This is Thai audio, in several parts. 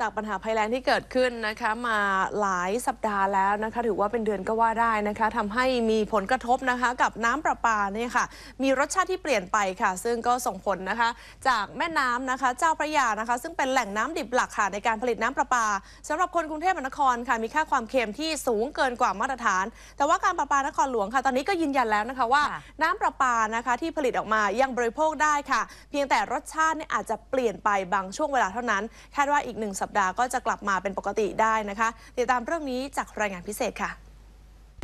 จากปัญหาภัยแล้งที่เกิดขึ้นนะคะมาหลายสัปดาห์แล้วนะคะ ถือว่าเป็นเดือนก็ว่าได้นะคะทำให้มีผลกระทบนะคะ กับน้ำประปาเนี่ยค่ะ มีรสชาติที่เปลี่ยนไปค่ะ ซึ่งก็ส่งผลนะคะ จากแม่น้ำนะคะ เจ้าพระยานะคะ ซึ่งเป็นแหล่งน้ำดิบหลักค่ะในการผลิตน้ำประปา สำหรับคนกรุงเทพมหานครค่ะมีค่าความเค็มที่สูงเกินกว่ามาตรฐาน แต่ว่าการประปานครหลวงค่ะ ตอนนี้ก็ยืนยันแล้วนะคะว่า น้ำประปานะคะที่ผลิตออกมายังบริโภคได้ค่ะ เพียงแต่รสชาติเนี่ยอาจจะเปลี่ยนไปบางช่วงเวลาเท่านั้นคาดว่าอีกหนึ่งสัปปดาห์ก็จะกลับมาเป็นปกติได้นะคะ ติดตามเรื่องนี้จากรายงานพิเศษค่ะ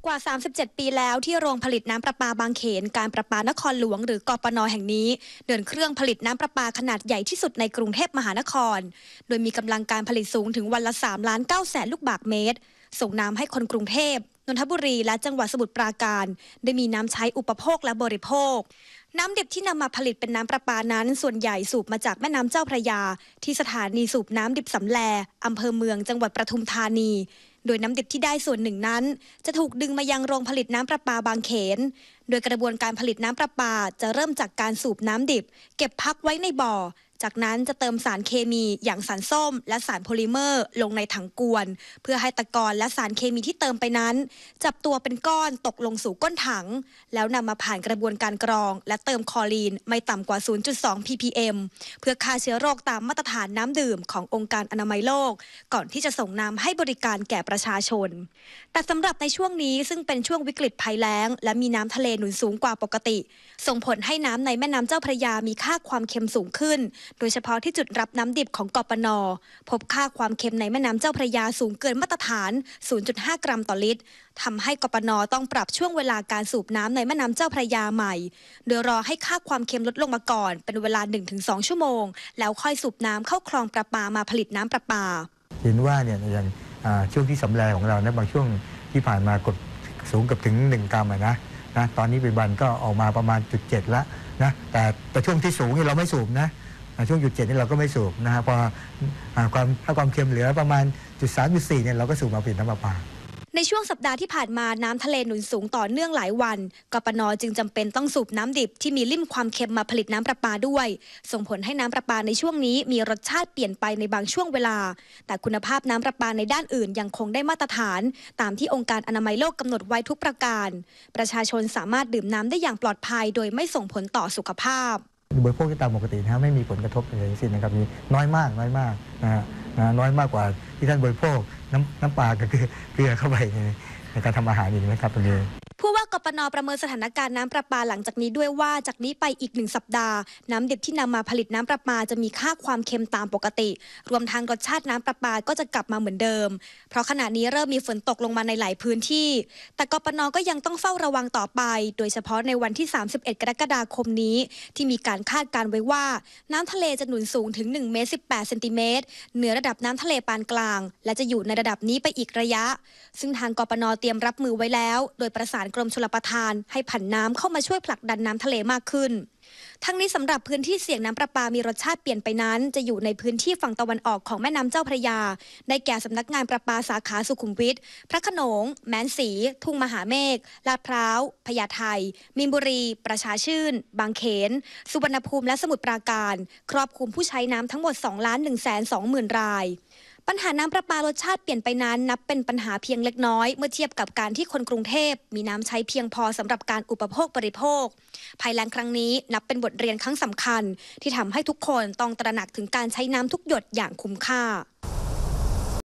กว่า 37 ปีแล้วที่โรงผลิตน้ำประปาบางเขน การประปานครหลวงหรือกปนแห่งนี้ เดินเครื่องผลิตน้ำประปาขนาดใหญ่ที่สุดในกรุงเทพมหานคร โดยมีกำลังการผลิตสูงถึงวันละ3ล้าน9แสนลูกบาศก์เมตรส่งน้ำให้คนกรุงเทพนนทบุรีและจังหวัดสมุทรปราการ ได้มีน้ำใช้อุปโภคและบริโภค น้ำดิบที่นำมาผลิตเป็นน้ำประปานั้น ส่วนใหญ่สูบมาจากแม่น้ำเจ้าพระยา ที่สถานีสูบน้ำดิบสำแลอำเภอเมืองจังหวัดปทุมธานี โดยน้ำดิบที่ได้ส่วนหนึ่งนั้น จะถูกดึงมายังโรงผลิตน้ำประปาบางเขน โดยกระบวนการผลิตน้ำประปาจะเริ่มจากการสูบน้ำดิบ เก็บพักไว้ในบ่อจากนั้นจะเติมสารเคมีอย่างสารส้มและสารโพลิเมอร์ ลงในถังกวน เพื่อให้ตะกอนและสารเคมีที่เติมไปนั้น จับตัวเป็นก้อนตกลงสู่ก้นถัง แล้วนำมาผ่านกระบวนการกรองและเติมคอลีนไม่ต่ำกว่า 0.2 ppm เพื่อฆ่าเชื้อโรคตามมาตรฐานน้ำดื่มขององค์การอนามัยโลก ก่อนที่จะส่งน้ำให้บริการแก่ประชาชน แต่สำหรับในช่วงนี้ซึ่งเป็นช่วงวิกฤตภัยแล้ง และมีน้ำทะเลหนุนสูงกว่าปกติ ส่งผลให้น้ำในแม่น้ำเจ้าพระยามีค่าความเค็มสูงขึ้นโดยเฉพาะที่จุดรับน้ำดิบของกปนพบค่าความเค็มในแม่น้ำเจ้าพระยาสูงเกินมาตรฐาน 0.5 กรัมต่อลิตรทำให้กปนต้องปรับช่วงเวลาการสูบน้ำในแม่น้ำเจ้าพระยาใหม่โดยรอให้ค่าความเค็มลดลงมาก่อน เป็นเวลา 1-2 ชั่วโมง แล้วค่อยสูบน้ำเข้าคลองประปามาผลิตน้ำประปา เห็นว่าเนี่ยอย่างช่วงที่สำแรของเราในะบางช่วงที่ผ่านมากดสูงกับถึง 1 กรัมนะนะตอนนี้ปีบันก็ออกมาประมาณจุดเจ็ดละนะแต่แต่ช่วงที่สูงนี่เราไม่สูบนะช่วงจุดเจ็ดนี่เราก็ไม่สูบนะฮะพอความถ้าความเค็มเหลือประมาณจุดสามจุดสี่เนี่ยเราก็สูบมาเป็นน้ำประปา ในช่วงสัปดาห์ที่ผ่านมาน้ำทะเลหนุนสูงต่อเนื่องหลายวันกปนจึงจำเป็นต้องสูบน้ำดิบ ที่มีลิ่มความเค็มมาผลิตน้ำประปาด้วย ส่งผลให้น้ำประปาในช่วงนี้ มีรสชาติเปลี่ยนไปในบางช่วงเวลา แต่คุณภาพน้ำประปาในด้านอื่นยังคงได้มาตรฐาน ตามที่องค์การอนามัยโลกกำหนดไว้ทุกประการ ประชาชนสามารถดื่มน้ำได้อย่างปลอดภัย โดยไม่ส่งผลต่อสุขภาพบริโภคที่ตามปกตินะฮะไม่มีผลกระทบอะไรทั้งสิ้นนะครับมีน้อยมากน้อยมากนะฮะน้อยมากกว่าที่ท่านบริโภคน้ำน้ำปลากับเกลือเข้าไปในในการทำอาหารอีกนะครับตรงนี้ผู้ว่ากปนประเมินสถานการณ์น้ำประปาหลังจากนี้ด้วยว่าจากนี้ไปอีกหนึ่งสัปดาห์ น้ำดิบที่นำมาผลิตน้ำประปาจะมีค่าความเค็มตามปกติ รวมทั้งรสชาติน้ำประปาก็จะกลับมาเหมือนเดิม เพราะขณะนี้เริ่มมีฝนตกลงมาในหลายพื้นที่ แต่กปนก็ยังต้องเฝ้าระวังต่อไป โดยเฉพาะในวันที่ 31 กรกฎาคมนี้ ที่มีการคาดการไว้ว่าน้ำทะเลจะหนุนสูงถึง1เมตร18เซนติเมตรเหนือระดับน้ำทะเลปานกลาง และจะอยู่ในระดับนี้ไปอีกระยะ ซึ่งทางกปนเตรียมรับมือไว้แล้ว โดยประสานกรมชลประทานให้ผันน้ำเข้ามาช่วยผลักดันน้ำทะเลมากขึ้น ทั้งนี้สำหรับพื้นที่เสี่ยงน้ำประปามีรสชาติเปลี่ยนไปนั้น จะอยู่ในพื้นที่ฝั่งตะวันออกของแม่น้ำเจ้าพระยาได้แก่สำนักงานประปาสาขาสุขุมวิท พระขนง แมนสี ทุ่งมหาเมฆ ลาดพร้าว พญาไท มีนบุรี ประชาชื่น บางเขน สุวรรณภูมิและสมุทรปราการ ครอบคลุมผู้ใช้น้ำทั้งหมด2ล้าน1หมื่นรายปัญหาน้ำประปารสชาติเปลี่ยนไปนั้นนับเป็นปัญหาเพียงเล็กน้อย เมื่อเทียบกับการที่คนกรุงเทพ มีน้ำใช้เพียงพอสำหรับการอุปโภคบริโภค ภายแลงครั้งนี้นับเป็นบทเรียนครั้งสำคัญ ที่ทำให้ทุกคนต้องตระหนักถึงการใช้น้ำทุกหยดอย่างคุ้มค่า